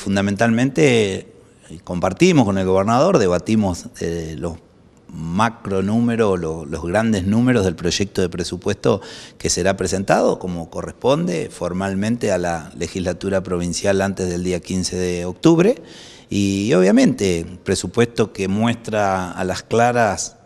Fundamentalmente eh, compartimos con el gobernador, debatimos eh, los macro números, los grandes números del proyecto de presupuesto que será presentado, como corresponde formalmente a la legislatura provincial antes del día 15 de octubre. Y obviamente, presupuesto que muestra a las claras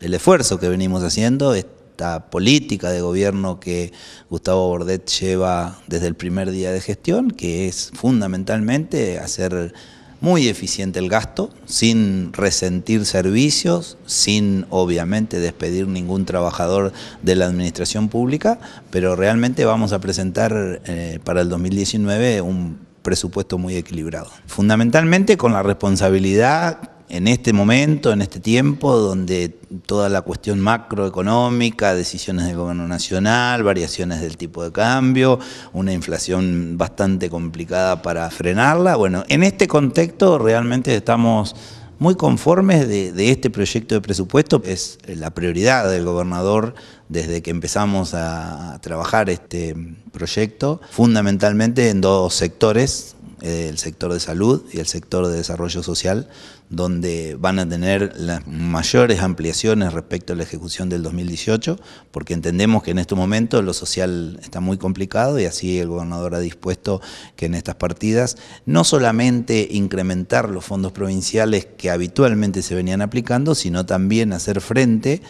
el esfuerzo que venimos haciendo, esta política de gobierno que Gustavo Bordet lleva desde el primer día de gestión, que es fundamentalmente hacer muy eficiente el gasto, sin resentir servicios, sin obviamente despedir ningún trabajador de la administración pública, pero realmente vamos a presentar eh, para el 2019 un presupuesto muy equilibrado. Fundamentalmente con la responsabilidad en este momento, en este tiempo, donde toda la cuestión macroeconómica, decisiones del gobierno nacional, variaciones del tipo de cambio, una inflación bastante complicada para frenarla. Bueno, en este contexto realmente estamos muy conformes de, este proyecto de presupuesto. Es la prioridad del gobernador desde que empezamos a trabajar este proyecto, fundamentalmente en dos sectores el sector de salud y el sector de desarrollo social, donde van a tener las mayores ampliaciones respecto a la ejecución del 2018, porque entendemos que en este momento lo social está muy complicado y así el gobernador ha dispuesto que en estas partidas no solamente incrementar los fondos provinciales que habitualmente se venían aplicando, sino también hacer frente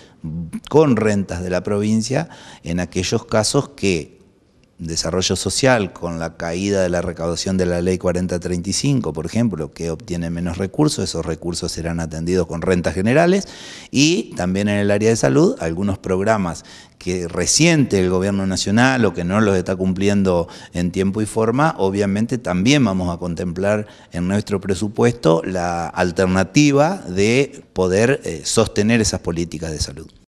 con rentas de la provincia en aquellos casos que desarrollo social con la caída de la recaudación de la ley 4035, por ejemplo, que obtiene menos recursos, esos recursos serán atendidos con rentas generales y también en el área de salud algunos programas que reciente el gobierno nacional o que no los está cumpliendo en tiempo y forma, obviamente también vamos a contemplar en nuestro presupuesto la alternativa de poder eh, sostener esas políticas de salud.